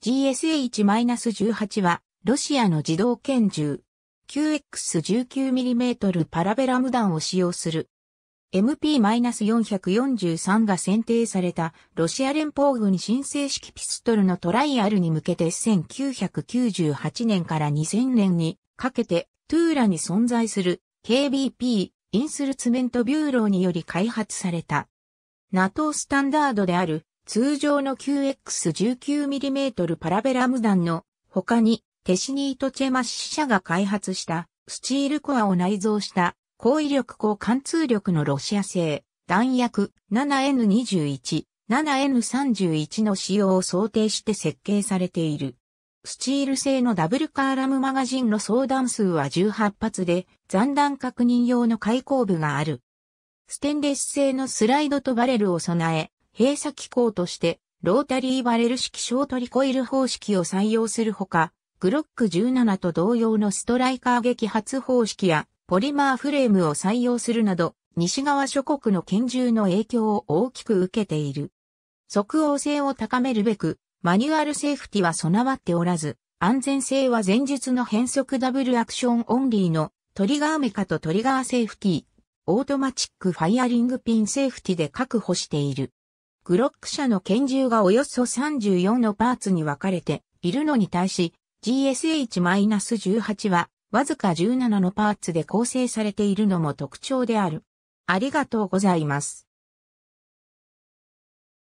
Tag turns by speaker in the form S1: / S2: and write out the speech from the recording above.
S1: GSH-18 は、ロシアの自動拳銃。q
S2: x 1 9 m m パラベラム弾を使用する。MP-443 が選定されたロシア連邦軍新正式ピストルのトライアルに向けて1998年から2000年にかけてトゥーラに存在する KBP インスルツメントビューローにより開発された。NATO スタンダードである通常の 9X19mm パラベラム弾の他にテシニート・チェマッシ社が開発したスチールコアを内蔵した高威力高貫通力のロシア製弾薬 7N21、7N31 の使用を想定して設計されている。スチール製のダブルカーラムマガジンの相談数は18発で残弾確認用の開口部がある。ステンレス製のスライドとバレルを備え、閉鎖機構として、ロータリーバレル式ショートリコイル方式を採用するほか、グロック17と同様のストライカー撃発方式やポリマーフレームを採用するなど、西側諸国の拳銃の影響を大きく受けている。即応性を高めるべく、マニュアルセーフティは備わっておらず、安全性は前述の変則ダブルアクションオンリーのトリガーメカとトリガーセーフティ、オートマチックファイアリングピンセーフティで確保している。グロック社の拳銃がおよそ34のパーツに分かれているのに対し、GSH-18 はわずか17
S1: のパーツで構成されているのも特徴である。ありがとうございます。